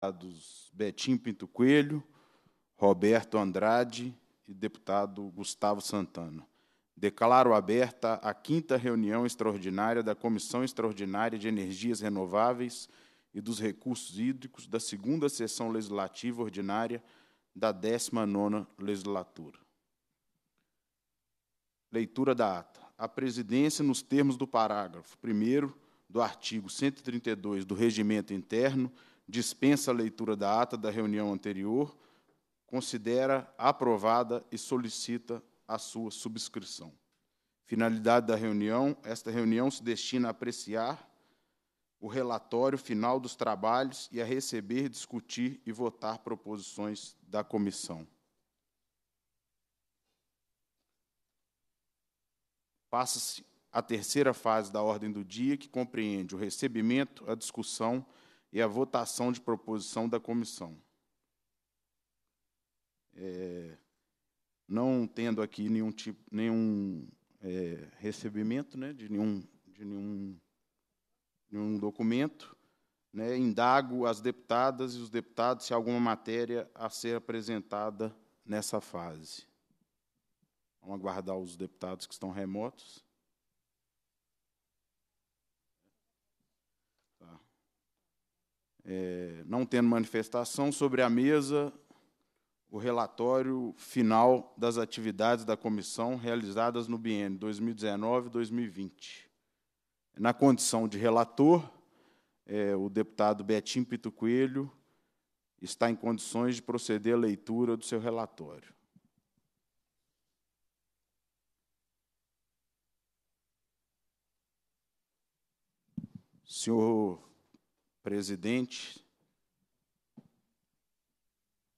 deputados Betim Pinto Coelho, Roberto Andrade e deputado Gustavo Santana. Declaro aberta a quinta reunião extraordinária da Comissão Extraordinária de Energias Renováveis e dos Recursos Hídricos da segunda sessão legislativa ordinária da 19ª legislatura. Leitura da ata. A presidência, nos termos do parágrafo 1 do artigo 132 do Regimento Interno, dispensa a leitura da ata da reunião anterior, considera aprovada e solicita a sua subscrição. Finalidade da reunião: esta reunião se destina a apreciar o relatório final dos trabalhos e a receber, discutir e votar proposições da comissão. Passa-se a terceira fase da ordem do dia, que compreende o recebimento, a discussão e e a votação de proposição da comissão. É, não tendo aqui nenhum tipo, nenhum é, recebimento né, de nenhum, de nenhum, nenhum documento, né, indago as deputadas e os deputados se há alguma matéria a ser apresentada nessa fase. Vamos aguardar os deputados que estão remotos. é, não tendo manifestação, sobre a mesa o relatório final das atividades da comissão realizadas no biênio 2019-2020. Na condição de relator, é, o deputado Betim Pito Coelho está em condições de proceder à leitura do seu relatório. Senhor presidente.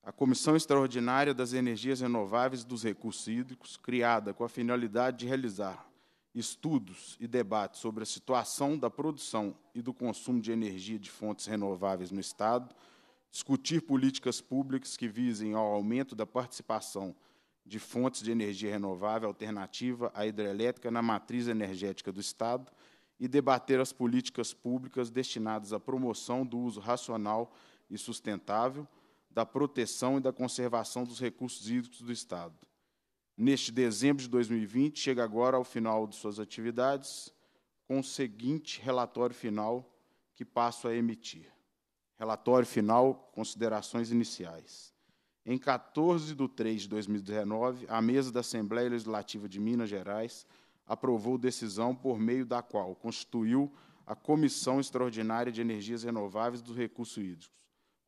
A Comissão Extraordinária das Energias Renováveis e dos Recursos Hídricos, criada com a finalidade de realizar estudos e debates sobre a situação da produção e do consumo de energia de fontes renováveis no Estado, discutir políticas públicas que visem ao aumento da participação de fontes de energia renovável alternativa à hidrelétrica na matriz energética do Estado e debater as políticas públicas destinadas à promoção do uso racional e sustentável, da proteção e da conservação dos recursos hídricos do Estado. Neste dezembro de 2020, chega agora ao final de suas atividades com o seguinte relatório final que passo a emitir. Relatório final, considerações iniciais. Em 14 de 3 de 2019, a mesa da Assembleia Legislativa de Minas Gerais aprovou decisão por meio da qual constituiu a Comissão Extraordinária de Energias Renováveis dos Recursos Hídricos,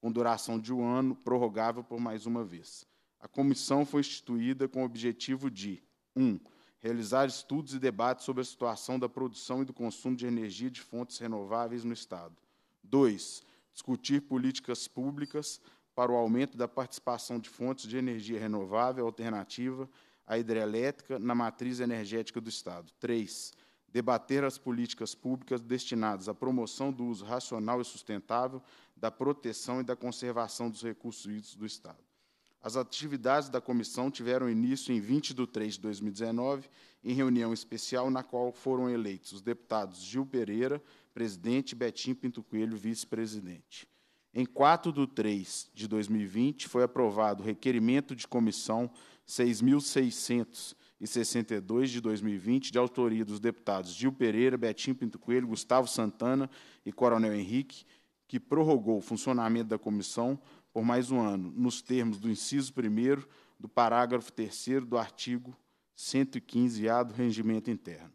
com duração de um ano, prorrogável por mais uma vez. A comissão foi instituída com o objetivo de 1. Um, realizar estudos e debates sobre a situação da produção e do consumo de energia de fontes renováveis no Estado. 2. Discutir políticas públicas para o aumento da participação de fontes de energia renovável alternativa a hidrelétrica na matriz energética do Estado. 3. Debater as políticas públicas destinadas à promoção do uso racional e sustentável da proteção e da conservação dos recursos hídricos do Estado. As atividades da comissão tiveram início em 20 de 3 de 2019, em reunião especial na qual foram eleitos os deputados Gil Pereira, presidente, e Betim Pinto Coelho, vice-presidente. Em 4 de 3 de 2020, foi aprovado o requerimento de comissão 6.662 de 2020, de autoria dos deputados Gil Pereira, Betinho Pinto Coelho, Gustavo Santana e Coronel Henrique, que prorrogou o funcionamento da comissão por mais um ano, nos termos do inciso 1 do parágrafo 3 do artigo 115-A do Regimento Interno.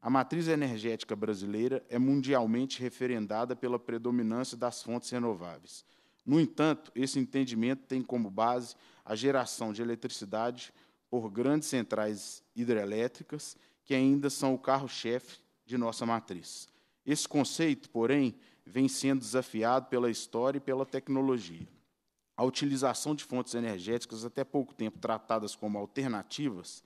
A matriz energética brasileira é mundialmente referendada pela predominância das fontes renováveis. No entanto, esse entendimento tem como base a geração de eletricidade por grandes centrais hidrelétricas, que ainda são o carro-chefe de nossa matriz. Esse conceito, porém, vem sendo desafiado pela história e pela tecnologia. A utilização de fontes energéticas até pouco tempo tratadas como alternativas,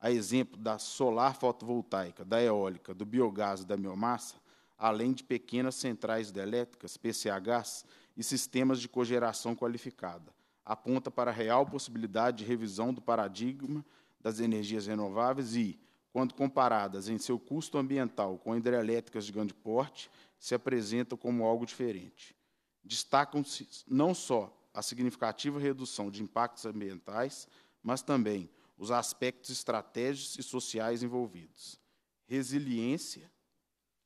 a exemplo da solar fotovoltaica, da eólica, do biogás e da biomassa, além de pequenas centrais hidrelétricas, PCHs, e sistemas de cogeração qualificada, aponta para a real possibilidade de revisão do paradigma das energias renováveis e, quando comparadas em seu custo ambiental com hidrelétricas de grande porte, se apresentam como algo diferente. Destacam-se não só a significativa redução de impactos ambientais, mas também os aspectos estratégicos e sociais envolvidos. Resiliência,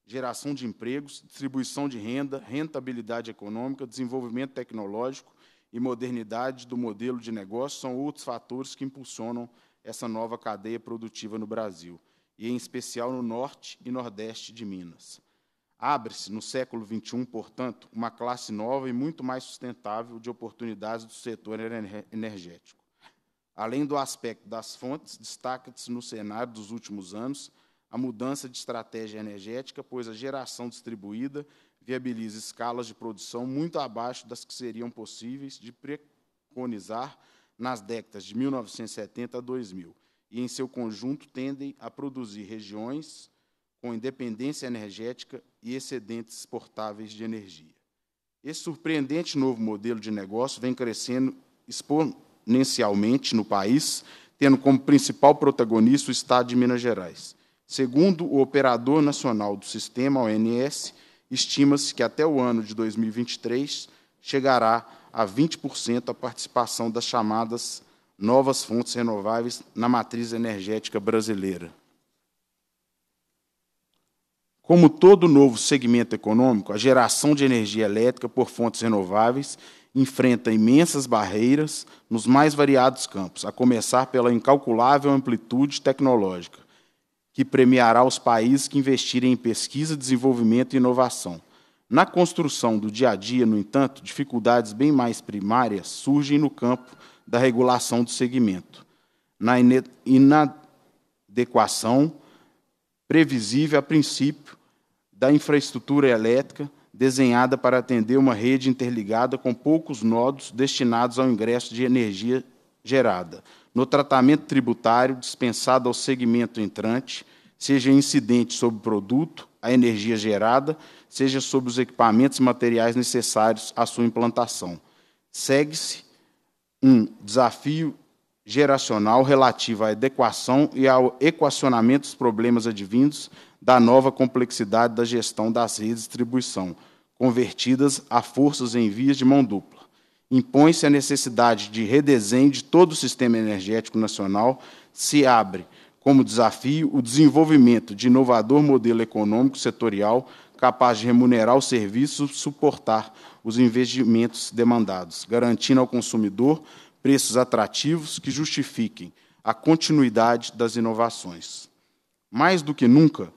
geração de empregos, distribuição de renda, rentabilidade econômica, desenvolvimento tecnológico, e modernidade do modelo de negócio são outros fatores que impulsionam essa nova cadeia produtiva no Brasil, e em especial no norte e nordeste de Minas. Abre-se, no século XXI, portanto, uma classe nova e muito mais sustentável de oportunidades do setor energético. Além do aspecto das fontes, destaca-se no cenário dos últimos anos a mudança de estratégia energética, pois a geração distribuída viabiliza escalas de produção muito abaixo das que seriam possíveis de preconizar nas décadas de 1970 a 2000, e, em seu conjunto, tendem a produzir regiões com independência energética e excedentes exportáveis de energia. Esse surpreendente novo modelo de negócio vem crescendo exponencialmente no país, tendo como principal protagonista o Estado de Minas Gerais. Segundo o operador nacional do sistema, ONS, Estima-se que até o ano de 2023 chegará a 20% a participação das chamadas novas fontes renováveis na matriz energética brasileira. Como todo novo segmento econômico, a geração de energia elétrica por fontes renováveis enfrenta imensas barreiras nos mais variados campos, a começar pela incalculável amplitude tecnológica que premiará os países que investirem em pesquisa, desenvolvimento e inovação. Na construção do dia a dia, no entanto, dificuldades bem mais primárias surgem no campo da regulação do segmento. Na inadequação previsível a princípio da infraestrutura elétrica desenhada para atender uma rede interligada com poucos nodos destinados ao ingresso de energia gerada, no tratamento tributário dispensado ao segmento entrante, seja incidente sobre o produto, a energia gerada, seja sobre os equipamentos e materiais necessários à sua implantação. Segue-se um desafio geracional relativo à adequação e ao equacionamento dos problemas advindos da nova complexidade da gestão das redes de distribuição, convertidas a forças em vias de mão dupla impõe-se a necessidade de redesenho de todo o sistema energético nacional, se abre como desafio o desenvolvimento de inovador modelo econômico setorial capaz de remunerar o serviço e suportar os investimentos demandados, garantindo ao consumidor preços atrativos que justifiquem a continuidade das inovações. Mais do que nunca,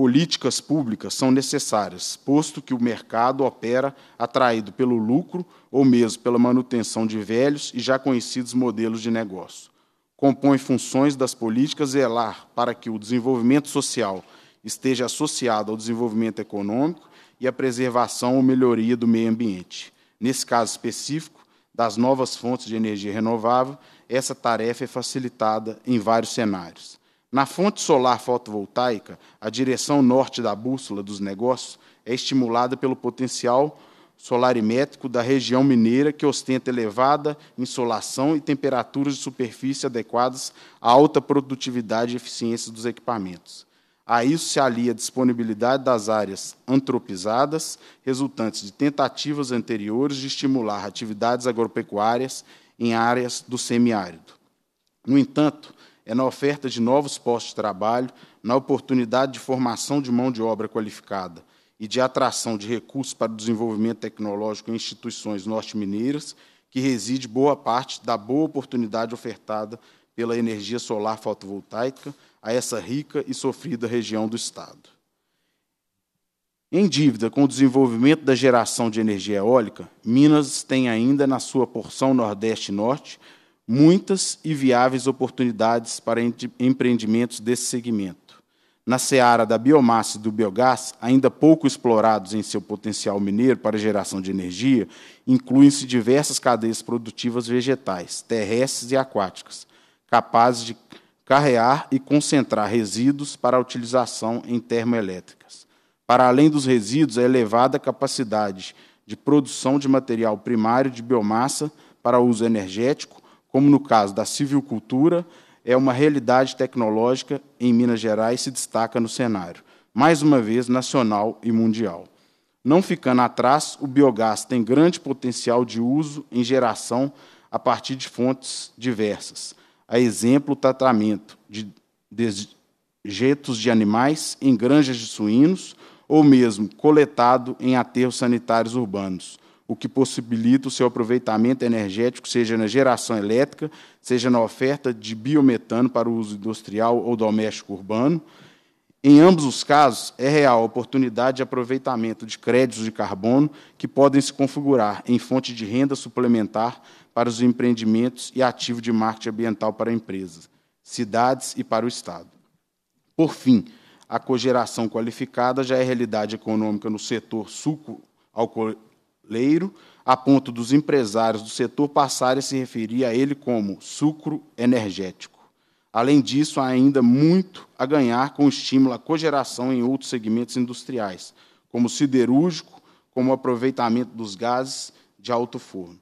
políticas públicas são necessárias, posto que o mercado opera atraído pelo lucro ou mesmo pela manutenção de velhos e já conhecidos modelos de negócio. Compõe funções das políticas zelar é para que o desenvolvimento social esteja associado ao desenvolvimento econômico e à preservação ou melhoria do meio ambiente. Nesse caso específico, das novas fontes de energia renovável, essa tarefa é facilitada em vários cenários na fonte solar fotovoltaica, a direção norte da bússola dos negócios é estimulada pelo potencial solarimétrico da região mineira, que ostenta elevada insolação e temperaturas de superfície adequadas à alta produtividade e eficiência dos equipamentos. A isso se alia a disponibilidade das áreas antropizadas, resultantes de tentativas anteriores de estimular atividades agropecuárias em áreas do semiárido. No entanto, é na oferta de novos postos de trabalho, na oportunidade de formação de mão de obra qualificada e de atração de recursos para o desenvolvimento tecnológico em instituições norte-mineiras, que reside boa parte da boa oportunidade ofertada pela energia solar fotovoltaica a essa rica e sofrida região do Estado. Em dívida com o desenvolvimento da geração de energia eólica, Minas tem ainda na sua porção Nordeste e Norte muitas e viáveis oportunidades para empreendimentos desse segmento. Na seara da biomassa e do biogás, ainda pouco explorados em seu potencial mineiro para geração de energia, incluem-se diversas cadeias produtivas vegetais, terrestres e aquáticas, capazes de carrear e concentrar resíduos para a utilização em termoelétricas. Para além dos resíduos, é a elevada capacidade de produção de material primário de biomassa para uso energético como no caso da cultura, é uma realidade tecnológica em Minas Gerais se destaca no cenário, mais uma vez nacional e mundial. Não ficando atrás, o biogás tem grande potencial de uso em geração a partir de fontes diversas. A exemplo, o tratamento de dejetos de animais em granjas de suínos ou mesmo coletado em aterros sanitários urbanos, o que possibilita o seu aproveitamento energético, seja na geração elétrica, seja na oferta de biometano para o uso industrial ou doméstico urbano. Em ambos os casos, é real a oportunidade de aproveitamento de créditos de carbono que podem se configurar em fonte de renda suplementar para os empreendimentos e ativo de marketing ambiental para empresas, cidades e para o Estado. Por fim, a cogeração qualificada já é realidade econômica no setor suco leiro, a ponto dos empresários do setor passarem a se referir a ele como sucro energético. Além disso, há ainda muito a ganhar com o estímulo à cogeração em outros segmentos industriais, como siderúrgico, como o aproveitamento dos gases de alto forno.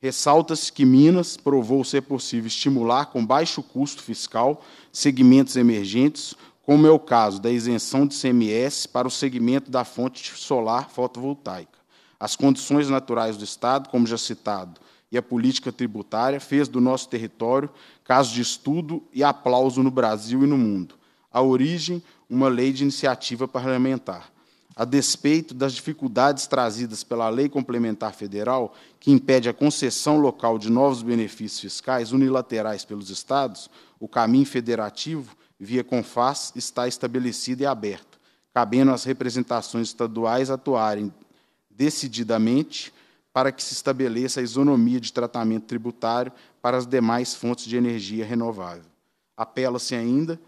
Ressalta-se que Minas provou ser possível estimular com baixo custo fiscal segmentos emergentes, como é o caso da isenção de CMS para o segmento da fonte solar fotovoltaica. As condições naturais do Estado, como já citado, e a política tributária fez do nosso território caso de estudo e aplauso no Brasil e no mundo. A origem, uma lei de iniciativa parlamentar. A despeito das dificuldades trazidas pela Lei Complementar Federal, que impede a concessão local de novos benefícios fiscais unilaterais pelos Estados, o caminho federativo, via CONFAS, está estabelecido e aberto, cabendo às representações estaduais atuarem decididamente para que se estabeleça a isonomia de tratamento tributário para as demais fontes de energia renovável. Apela-se ainda,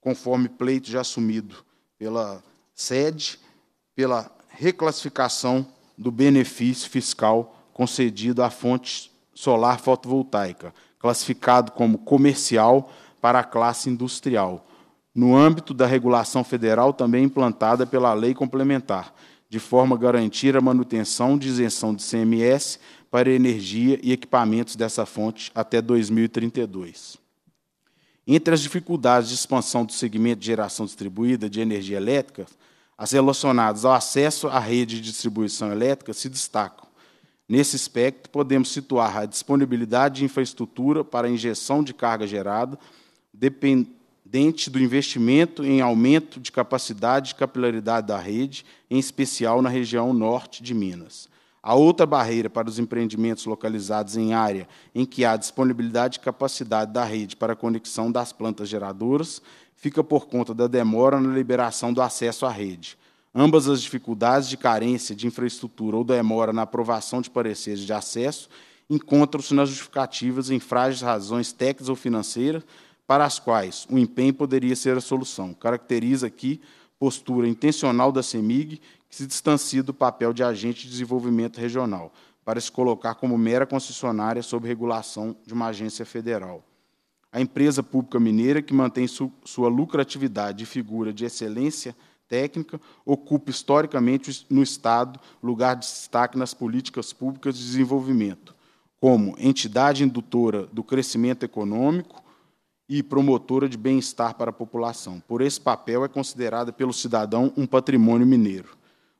conforme pleito já assumido pela sede, pela reclassificação do benefício fiscal concedido à fonte solar fotovoltaica, classificado como comercial para a classe industrial, no âmbito da regulação federal também implantada pela Lei Complementar de forma a garantir a manutenção de isenção de CMS para energia e equipamentos dessa fonte até 2032. Entre as dificuldades de expansão do segmento de geração distribuída de energia elétrica, as relacionadas ao acesso à rede de distribuição elétrica se destacam. Nesse aspecto, podemos situar a disponibilidade de infraestrutura para a injeção de carga gerada, dependendo dente do investimento em aumento de capacidade e capilaridade da rede, em especial na região norte de Minas. A outra barreira para os empreendimentos localizados em área em que há disponibilidade e capacidade da rede para a conexão das plantas geradoras fica por conta da demora na liberação do acesso à rede. Ambas as dificuldades de carência de infraestrutura ou demora na aprovação de pareceres de acesso encontram-se nas justificativas em frágeis razões técnicas ou financeiras para as quais o empenho poderia ser a solução. Caracteriza aqui postura intencional da CEMIG, que se distancia do papel de agente de desenvolvimento regional, para se colocar como mera concessionária sob regulação de uma agência federal. A empresa pública mineira, que mantém su sua lucratividade e figura de excelência técnica, ocupa historicamente no Estado lugar de destaque nas políticas públicas de desenvolvimento, como entidade indutora do crescimento econômico, e promotora de bem-estar para a população. Por esse papel, é considerada pelo cidadão um patrimônio mineiro.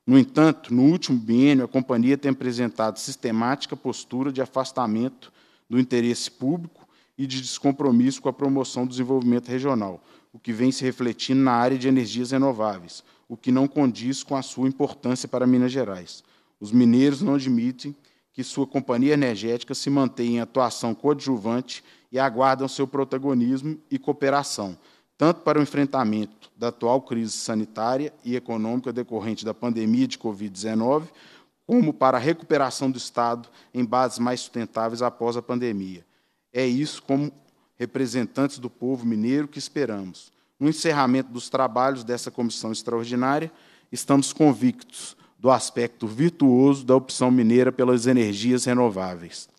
No entanto, no último biênio, a companhia tem apresentado sistemática postura de afastamento do interesse público e de descompromisso com a promoção do desenvolvimento regional, o que vem se refletindo na área de energias renováveis, o que não condiz com a sua importância para Minas Gerais. Os mineiros não admitem que sua companhia energética se mantenha em atuação coadjuvante e aguardam seu protagonismo e cooperação, tanto para o enfrentamento da atual crise sanitária e econômica decorrente da pandemia de Covid-19, como para a recuperação do Estado em bases mais sustentáveis após a pandemia. É isso, como representantes do povo mineiro, que esperamos. No encerramento dos trabalhos dessa comissão extraordinária, estamos convictos do aspecto virtuoso da opção mineira pelas energias renováveis.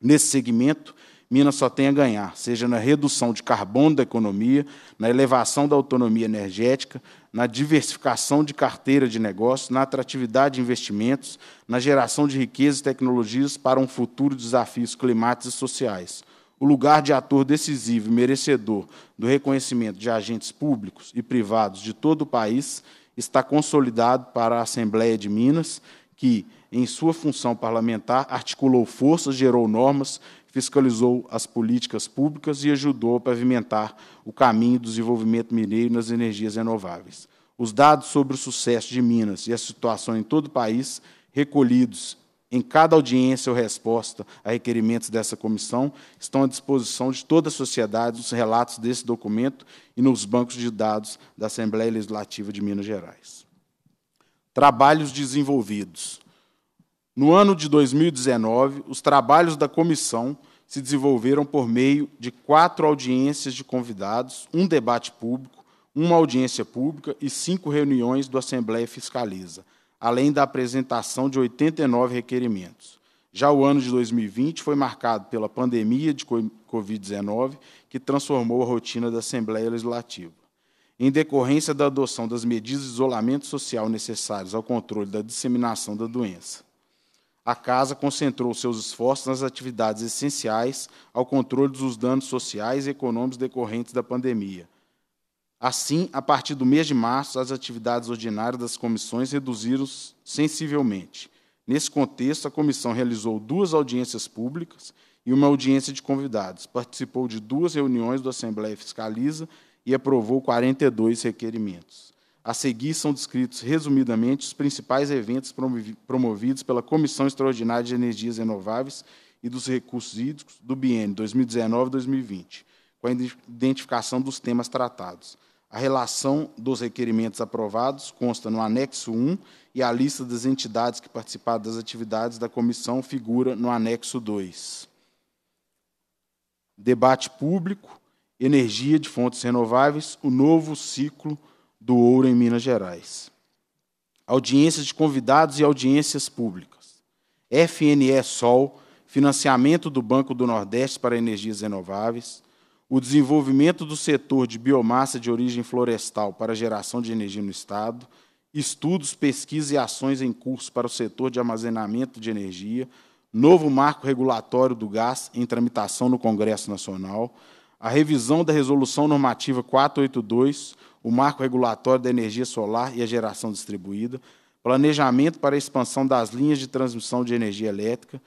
Nesse segmento, Minas só tem a ganhar, seja na redução de carbono da economia, na elevação da autonomia energética, na diversificação de carteira de negócios, na atratividade de investimentos, na geração de riquezas e tecnologias para um futuro de desafios climáticos e sociais. O lugar de ator decisivo e merecedor do reconhecimento de agentes públicos e privados de todo o país está consolidado para a Assembleia de Minas, que, em sua função parlamentar, articulou forças, gerou normas fiscalizou as políticas públicas e ajudou a pavimentar o caminho do desenvolvimento mineiro nas energias renováveis. Os dados sobre o sucesso de Minas e a situação em todo o país, recolhidos em cada audiência ou resposta a requerimentos dessa comissão, estão à disposição de toda a sociedade nos relatos desse documento e nos bancos de dados da Assembleia Legislativa de Minas Gerais. Trabalhos desenvolvidos. No ano de 2019, os trabalhos da comissão se desenvolveram por meio de quatro audiências de convidados, um debate público, uma audiência pública e cinco reuniões do Assembleia Fiscaliza, além da apresentação de 89 requerimentos. Já o ano de 2020 foi marcado pela pandemia de Covid-19, que transformou a rotina da Assembleia Legislativa. Em decorrência da adoção das medidas de isolamento social necessárias ao controle da disseminação da doença, a Casa concentrou seus esforços nas atividades essenciais ao controle dos danos sociais e econômicos decorrentes da pandemia. Assim, a partir do mês de março, as atividades ordinárias das comissões reduziram sensivelmente. Nesse contexto, a comissão realizou duas audiências públicas e uma audiência de convidados, participou de duas reuniões do Assembleia Fiscaliza e aprovou 42 requerimentos. A seguir são descritos, resumidamente, os principais eventos promovidos pela Comissão Extraordinária de Energias Renováveis e dos Recursos Hídricos do BN 2019-2020, com a identificação dos temas tratados. A relação dos requerimentos aprovados consta no anexo 1 e a lista das entidades que participaram das atividades da comissão figura no anexo 2. Debate público, energia de fontes renováveis, o novo ciclo do Ouro em Minas Gerais. Audiências de convidados e audiências públicas. FNE Sol, financiamento do Banco do Nordeste para energias renováveis, o desenvolvimento do setor de biomassa de origem florestal para geração de energia no estado, estudos, pesquisa e ações em curso para o setor de armazenamento de energia, novo marco regulatório do gás em tramitação no Congresso Nacional, a revisão da Resolução Normativa 482, o marco regulatório da energia solar e a geração distribuída, planejamento para a expansão das linhas de transmissão de energia elétrica,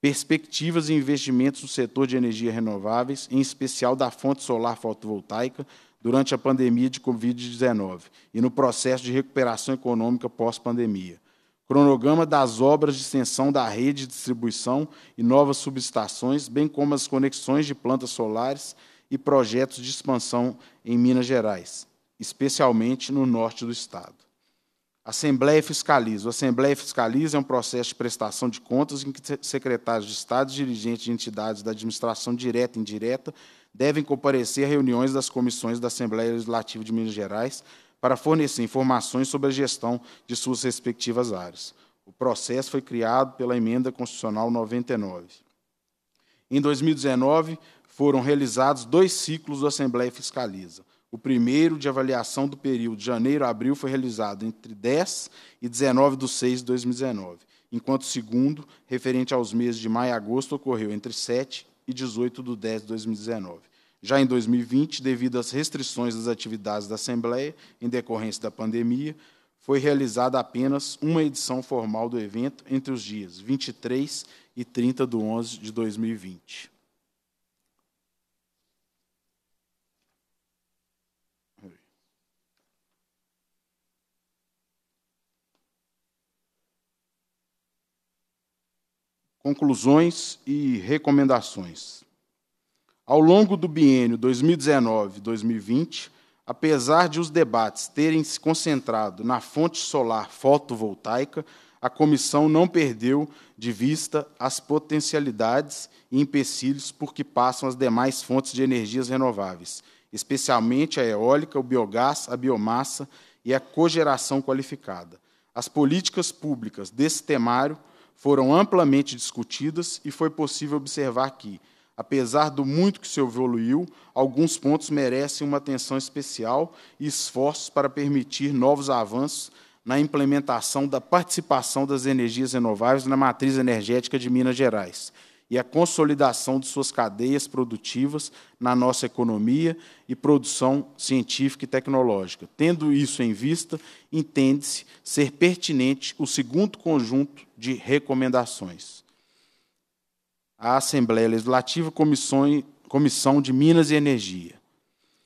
perspectivas e investimentos no setor de energias renováveis, em especial da fonte solar fotovoltaica, durante a pandemia de Covid-19 e no processo de recuperação econômica pós-pandemia. Cronograma das obras de extensão da rede de distribuição e novas subestações, bem como as conexões de plantas solares e projetos de expansão em Minas Gerais, especialmente no norte do estado. Assembleia fiscaliza. O Assembleia fiscaliza é um processo de prestação de contas em que secretários de Estado e dirigentes de entidades da administração direta e indireta devem comparecer a reuniões das comissões da Assembleia Legislativa de Minas Gerais para fornecer informações sobre a gestão de suas respectivas áreas. O processo foi criado pela Emenda Constitucional 99. Em 2019, foram realizados dois ciclos do Assembleia Fiscaliza. O primeiro, de avaliação do período de janeiro a abril, foi realizado entre 10 e 19 de 6 de 2019, enquanto o segundo, referente aos meses de maio e agosto, ocorreu entre 7 e 18 de 10 de 2019. Já em 2020, devido às restrições das atividades da Assembleia, em decorrência da pandemia, foi realizada apenas uma edição formal do evento entre os dias 23 e 30 de 11 de 2020. conclusões e recomendações. Ao longo do biênio 2019-2020, apesar de os debates terem se concentrado na fonte solar fotovoltaica, a comissão não perdeu de vista as potencialidades e empecilhos por que passam as demais fontes de energias renováveis, especialmente a eólica, o biogás, a biomassa e a cogeração qualificada. As políticas públicas desse temário foram amplamente discutidas e foi possível observar que, apesar do muito que se evoluiu, alguns pontos merecem uma atenção especial e esforços para permitir novos avanços na implementação da participação das energias renováveis na matriz energética de Minas Gerais e a consolidação de suas cadeias produtivas na nossa economia e produção científica e tecnológica. Tendo isso em vista, entende-se ser pertinente o segundo conjunto de recomendações. A Assembleia Legislativa, Comissão, Comissão de Minas e Energia.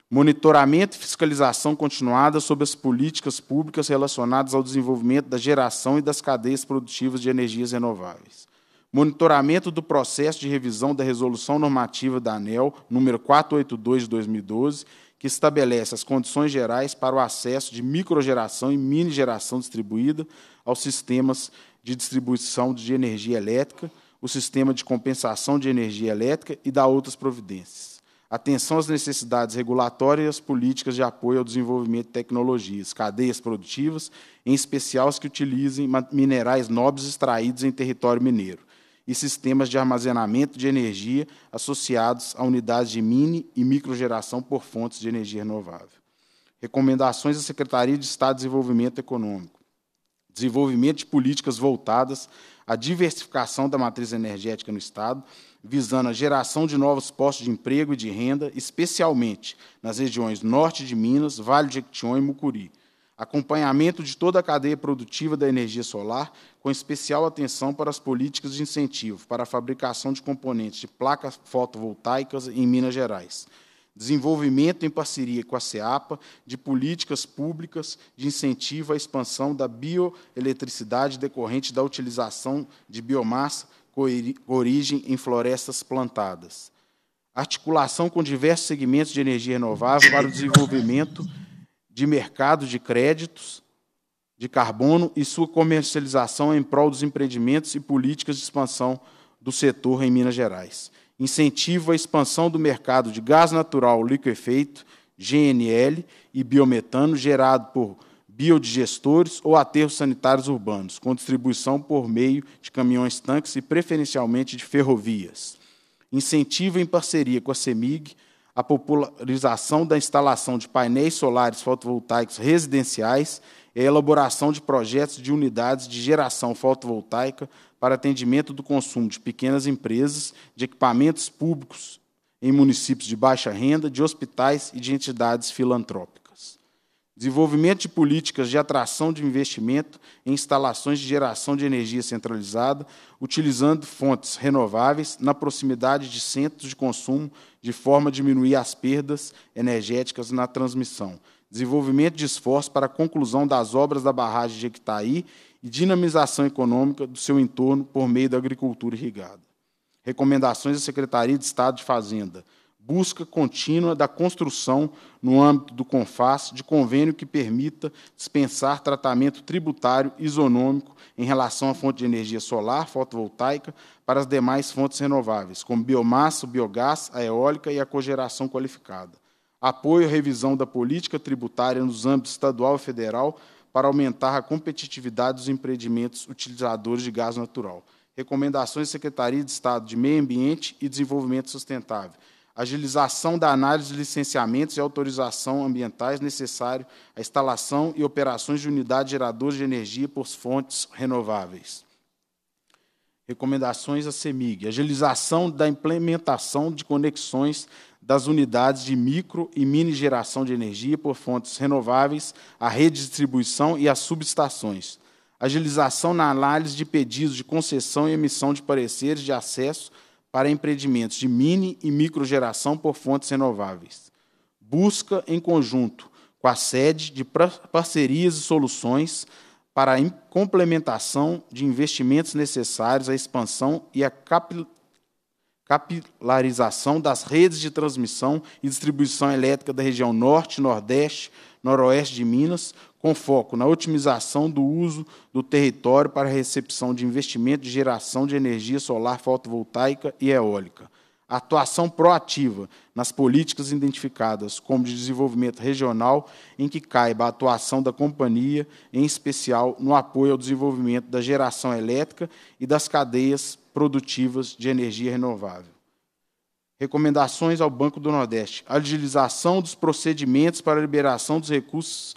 Monitoramento e fiscalização continuada sobre as políticas públicas relacionadas ao desenvolvimento da geração e das cadeias produtivas de energias renováveis monitoramento do processo de revisão da resolução normativa da ANEL, número 482 de 2012, que estabelece as condições gerais para o acesso de microgeração e mini geração distribuída aos sistemas de distribuição de energia elétrica, o sistema de compensação de energia elétrica e da outras providências. Atenção às necessidades regulatórias e às políticas de apoio ao desenvolvimento de tecnologias, cadeias produtivas, em especial as que utilizem minerais nobres extraídos em território mineiro e sistemas de armazenamento de energia associados a unidades de mini e microgeração por fontes de energia renovável. Recomendações da Secretaria de Estado de Desenvolvimento Econômico. Desenvolvimento de políticas voltadas à diversificação da matriz energética no Estado, visando a geração de novos postos de emprego e de renda, especialmente nas regiões norte de Minas, Vale de Jequitinhonha e Mucuri acompanhamento de toda a cadeia produtiva da energia solar, com especial atenção para as políticas de incentivo para a fabricação de componentes de placas fotovoltaicas em Minas Gerais. Desenvolvimento em parceria com a CEAPA de políticas públicas de incentivo à expansão da bioeletricidade decorrente da utilização de biomassa com origem em florestas plantadas. Articulação com diversos segmentos de energia renovável para o desenvolvimento de mercado de créditos de carbono e sua comercialização em prol dos empreendimentos e políticas de expansão do setor em Minas Gerais. Incentiva a expansão do mercado de gás natural liquefeito, GNL, e biometano gerado por biodigestores ou aterros sanitários urbanos, com distribuição por meio de caminhões tanques e preferencialmente de ferrovias. Incentiva em parceria com a CEMIG a popularização da instalação de painéis solares fotovoltaicos residenciais e a elaboração de projetos de unidades de geração fotovoltaica para atendimento do consumo de pequenas empresas, de equipamentos públicos em municípios de baixa renda, de hospitais e de entidades filantrópicas desenvolvimento de políticas de atração de investimento em instalações de geração de energia centralizada, utilizando fontes renováveis na proximidade de centros de consumo, de forma a diminuir as perdas energéticas na transmissão. Desenvolvimento de esforço para a conclusão das obras da barragem de Equitaí e dinamização econômica do seu entorno por meio da agricultura irrigada. Recomendações da Secretaria de Estado de Fazenda busca contínua da construção, no âmbito do CONFAS, de convênio que permita dispensar tratamento tributário isonômico em relação à fonte de energia solar, fotovoltaica, para as demais fontes renováveis, como biomassa, biogás, a eólica e a cogeração qualificada. Apoio à revisão da política tributária nos âmbitos estadual e federal para aumentar a competitividade dos empreendimentos utilizadores de gás natural. Recomendações da Secretaria de Estado de Meio Ambiente e Desenvolvimento Sustentável, agilização da análise de licenciamentos e autorização ambientais necessário à instalação e operações de unidades geradoras de energia por fontes renováveis. Recomendações à CEMIG. Agilização da implementação de conexões das unidades de micro e mini geração de energia por fontes renováveis, à rede de distribuição e às subestações. Agilização na análise de pedidos de concessão e emissão de pareceres de acesso para empreendimentos de mini e microgeração por fontes renováveis. Busca em conjunto com a sede de parcerias e soluções para a complementação de investimentos necessários à expansão e à capilarização das redes de transmissão e distribuição elétrica da região Norte, Nordeste, noroeste de Minas, com foco na otimização do uso do território para recepção de investimento de geração de energia solar fotovoltaica e eólica. Atuação proativa nas políticas identificadas como de desenvolvimento regional, em que caiba a atuação da companhia, em especial no apoio ao desenvolvimento da geração elétrica e das cadeias produtivas de energia renovável recomendações ao Banco do Nordeste, agilização dos procedimentos para a liberação dos recursos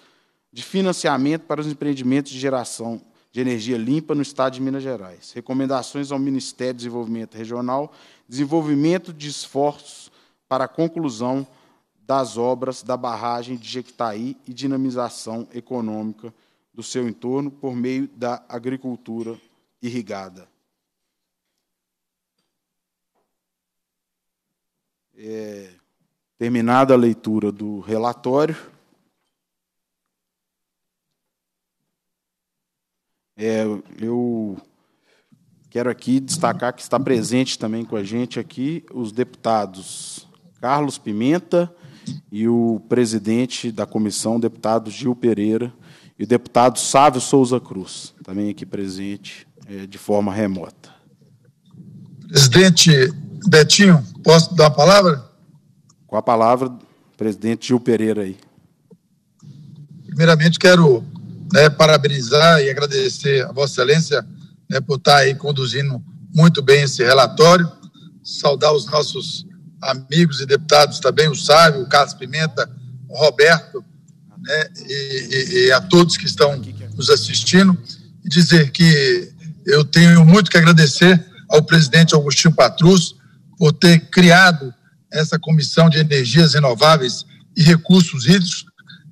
de financiamento para os empreendimentos de geração de energia limpa no Estado de Minas Gerais, recomendações ao Ministério do Desenvolvimento Regional, desenvolvimento de esforços para a conclusão das obras da barragem de Jequitaí e dinamização econômica do seu entorno por meio da agricultura irrigada. É, terminada a leitura do relatório, é, eu quero aqui destacar que está presente também com a gente aqui os deputados Carlos Pimenta e o presidente da comissão, deputado Gil Pereira, e o deputado Sávio Souza Cruz, também aqui presente é, de forma remota. Presidente, Betinho, posso dar a palavra? Com a palavra, presidente Gil Pereira aí. Primeiramente, quero né, parabenizar e agradecer a Vossa Excelência né, por estar tá aí conduzindo muito bem esse relatório. Saudar os nossos amigos e deputados também, o Sábio, o Carlos Pimenta, o Roberto, né, e, e, e a todos que estão nos assistindo. E dizer que eu tenho muito que agradecer ao presidente Augustinho Patrus por ter criado essa comissão de energias renováveis e recursos hídricos,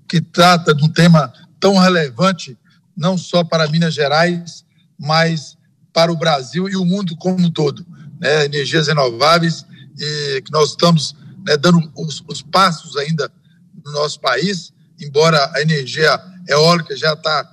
que trata de um tema tão relevante, não só para Minas Gerais, mas para o Brasil e o mundo como um todo. Né? Energias renováveis, e que nós estamos né, dando os, os passos ainda no nosso país, embora a energia eólica já está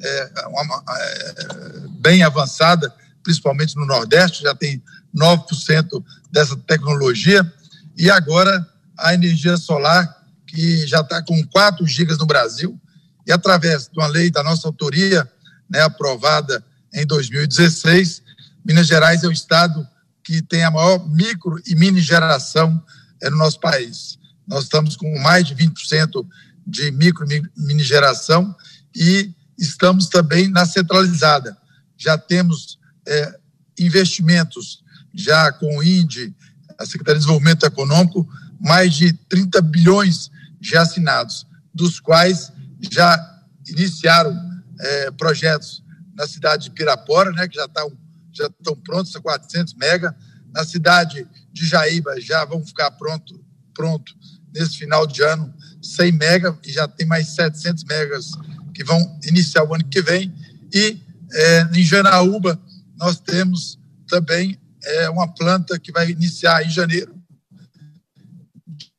é, é, bem avançada, principalmente no Nordeste, já tem 9% dessa tecnologia. E agora a energia solar, que já está com 4 gigas no Brasil, e através de uma lei da nossa autoria, né, aprovada em 2016, Minas Gerais é o estado que tem a maior micro e mini geração é, no nosso país. Nós estamos com mais de 20% de micro e mini geração e estamos também na centralizada. Já temos é, investimentos já com o INDE, a Secretaria de Desenvolvimento Econômico, mais de 30 bilhões já assinados, dos quais já iniciaram é, projetos na cidade de Pirapora, né, que já estão tá já estão prontos, 400 mega. Na cidade de Jaíba já vão ficar pronto, pronto nesse final de ano, 100 mega e já tem mais 700 megas que vão iniciar o ano que vem. E é, em Janaúba nós temos também é uma planta que vai iniciar em janeiro,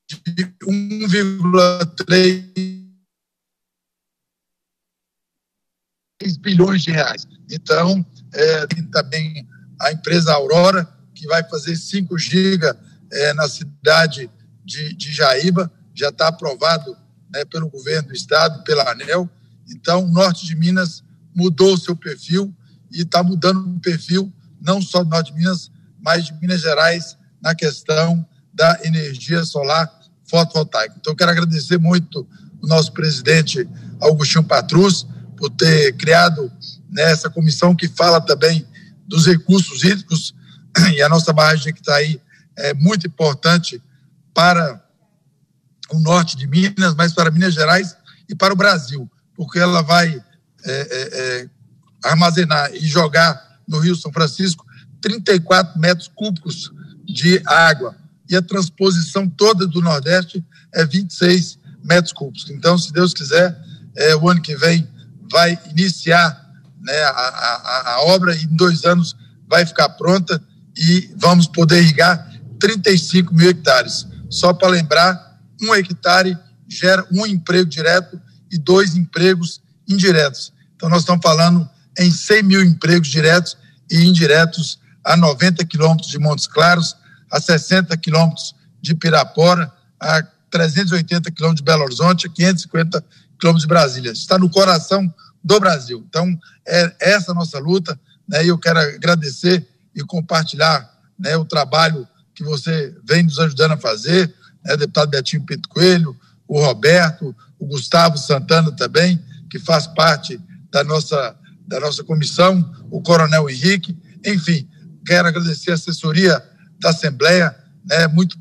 de 1,3 bilhões de reais. Então, é, tem também a empresa Aurora, que vai fazer 5 giga é, na cidade de, de Jaíba, já está aprovado né, pelo governo do estado, pela ANEL. Então, o norte de Minas mudou o seu perfil e está mudando o perfil não só do norte de Minas, mas de Minas Gerais na questão da energia solar fotovoltaica. Então, quero agradecer muito o nosso presidente Augustinho Patrus por ter criado nessa né, comissão que fala também dos recursos hídricos e a nossa barragem que está aí é muito importante para o norte de Minas, mas para Minas Gerais e para o Brasil, porque ela vai é, é, é armazenar e jogar no Rio São Francisco 34 metros cúbicos de água. E a transposição toda do Nordeste é 26 metros cúbicos. Então, se Deus quiser, é, o ano que vem vai iniciar né, a, a, a obra e em dois anos vai ficar pronta e vamos poder irrigar 35 mil hectares. Só para lembrar, um hectare gera um emprego direto e dois empregos indiretos. Então, nós estamos falando em 100 mil empregos diretos e indiretos a 90 quilômetros de Montes Claros, a 60 quilômetros de Pirapora, a 380 quilômetros de Belo Horizonte, a 550 quilômetros de Brasília. Está no coração do Brasil. Então, é essa a nossa luta, né? E eu quero agradecer e compartilhar né, o trabalho que você vem nos ajudando a fazer, né, deputado Betinho Pinto Coelho, o Roberto, o Gustavo Santana também, que faz parte da nossa, da nossa comissão, o Coronel Henrique, enfim, quero agradecer a assessoria da Assembleia, né, muito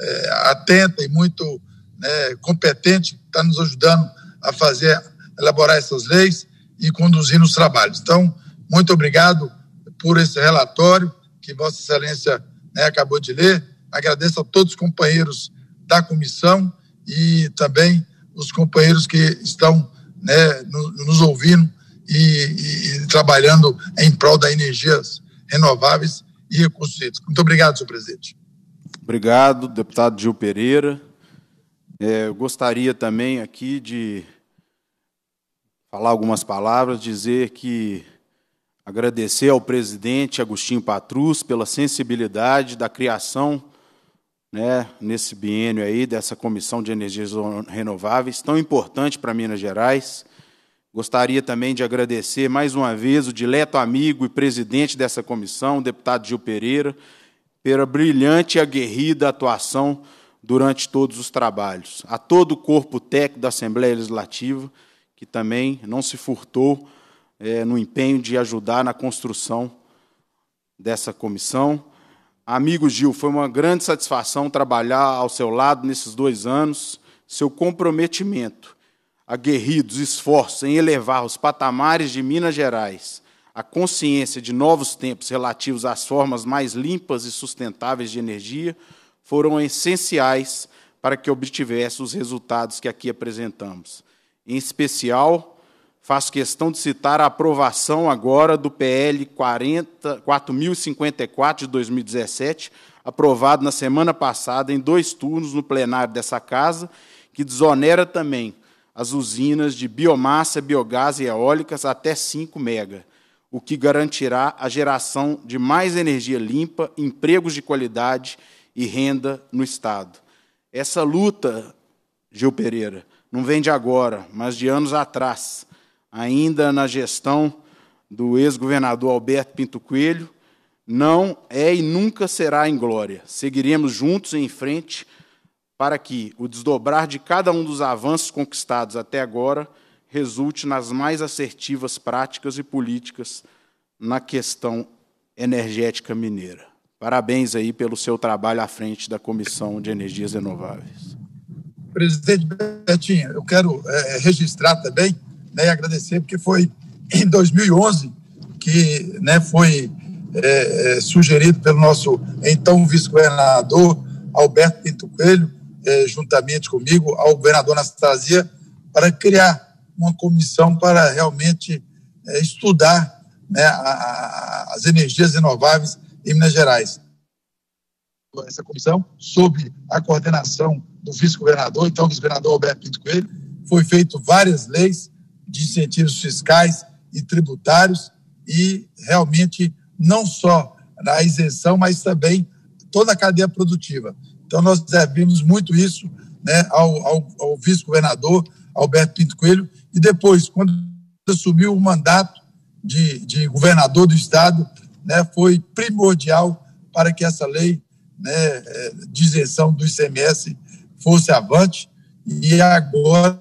é, atenta e muito né, competente, está nos ajudando a fazer, elaborar essas leis e conduzir os trabalhos. Então, muito obrigado por esse relatório que Vossa Excelência né, acabou de ler. Agradeço a todos os companheiros da comissão e também os companheiros que estão né, nos ouvindo e, e, e trabalhando em prol da energias renováveis e recursos hídricos. Muito obrigado, senhor presidente. Obrigado, deputado Gil Pereira. É, eu gostaria também aqui de falar algumas palavras, dizer que agradecer ao presidente Agostinho Patrus pela sensibilidade da criação, né, nesse biênio aí dessa comissão de energias renováveis tão importante para Minas Gerais. Gostaria também de agradecer mais uma vez o dileto amigo e presidente dessa comissão, o deputado Gil Pereira, pela brilhante e aguerrida atuação durante todos os trabalhos. A todo o corpo técnico da Assembleia Legislativa, que também não se furtou é, no empenho de ajudar na construção dessa comissão. Amigo Gil, foi uma grande satisfação trabalhar ao seu lado nesses dois anos, seu comprometimento aguerridos esforços em elevar os patamares de Minas Gerais à consciência de novos tempos relativos às formas mais limpas e sustentáveis de energia foram essenciais para que obtivesse os resultados que aqui apresentamos. Em especial, faço questão de citar a aprovação agora do PL 4054 de 2017, aprovado na semana passada em dois turnos no plenário dessa casa, que desonera também as usinas de biomassa, biogás e eólicas até 5 mega, o que garantirá a geração de mais energia limpa, empregos de qualidade e renda no Estado. Essa luta, Gil Pereira, não vem de agora, mas de anos atrás, ainda na gestão do ex-governador Alberto Pinto Coelho, não é e nunca será em glória. Seguiremos juntos em frente para que o desdobrar de cada um dos avanços conquistados até agora resulte nas mais assertivas práticas e políticas na questão energética mineira. Parabéns aí pelo seu trabalho à frente da Comissão de Energias Renováveis. Presidente Betinho, eu quero é, registrar também né, e agradecer, porque foi em 2011 que né, foi é, é, sugerido pelo nosso então vice-governador Alberto Pinto Coelho eh, juntamente comigo, ao governador Anastasia, para criar uma comissão para realmente eh, estudar né, a, a, as energias renováveis em Minas Gerais. Essa comissão, sob a coordenação do vice-governador, então vice-governador Alberto Pinto Coelho, foi feito várias leis de incentivos fiscais e tributários e realmente não só na isenção, mas também toda a cadeia produtiva. Então, nós devemos muito isso né, ao, ao, ao vice-governador Alberto Pinto Coelho. E depois, quando assumiu o mandato de, de governador do Estado, né, foi primordial para que essa lei né, é, de isenção do ICMS fosse avante. E agora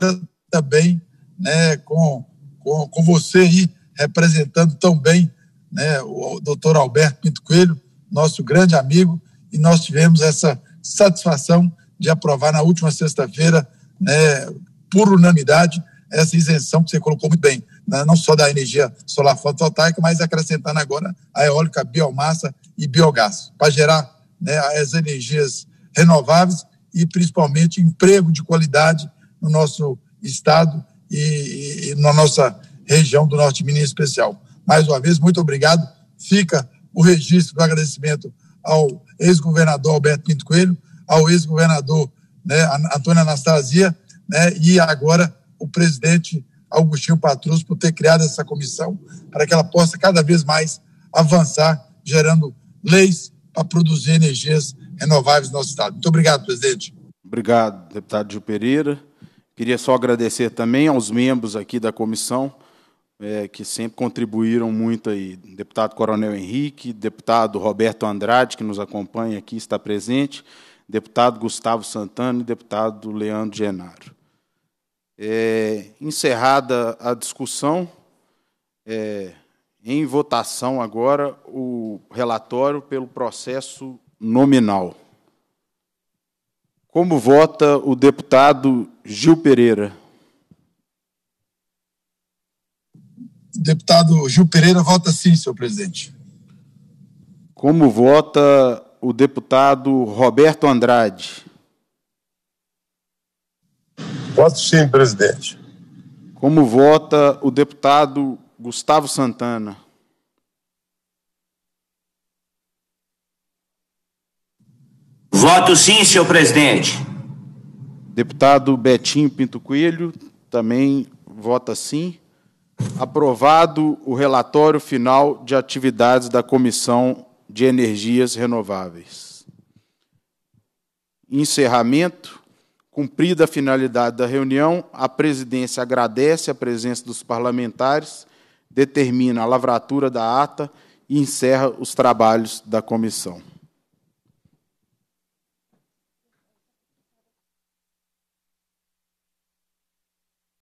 também né, com, com, com você aí, representando tão bem né, o doutor Alberto Pinto Coelho, nosso grande amigo, e nós tivemos essa satisfação de aprovar na última sexta-feira, né, por unanimidade, essa isenção que você colocou muito bem, né, não só da energia solar fotovoltaica, mas acrescentando agora a eólica, biomassa e biogás, para gerar né, as energias renováveis e principalmente emprego de qualidade no nosso estado e, e na nossa região do Norte Minas em especial. Mais uma vez, muito obrigado. Fica o registro do agradecimento ao ex-governador Alberto Pinto Coelho, ao ex-governador né, Antônio Anastasia, né, e agora o presidente Augustinho Patrus por ter criado essa comissão para que ela possa cada vez mais avançar, gerando leis para produzir energias renováveis no nosso estado. Muito obrigado, presidente. Obrigado, deputado Gil Pereira. Queria só agradecer também aos membros aqui da comissão é, que sempre contribuíram muito aí. Deputado Coronel Henrique, deputado Roberto Andrade, que nos acompanha aqui, está presente, deputado Gustavo Santana e deputado Leandro Genaro. É, encerrada a discussão, é, em votação agora o relatório pelo processo nominal. Como vota o deputado Gil Pereira? Deputado Gil Pereira vota sim, senhor presidente. Como vota o deputado Roberto Andrade? Voto sim, presidente. Como vota o deputado Gustavo Santana? Voto sim, senhor presidente. Deputado Betinho Pinto Coelho também vota sim. Aprovado o relatório final de atividades da Comissão de Energias Renováveis. Encerramento. Cumprida a finalidade da reunião, a presidência agradece a presença dos parlamentares, determina a lavratura da ata e encerra os trabalhos da comissão.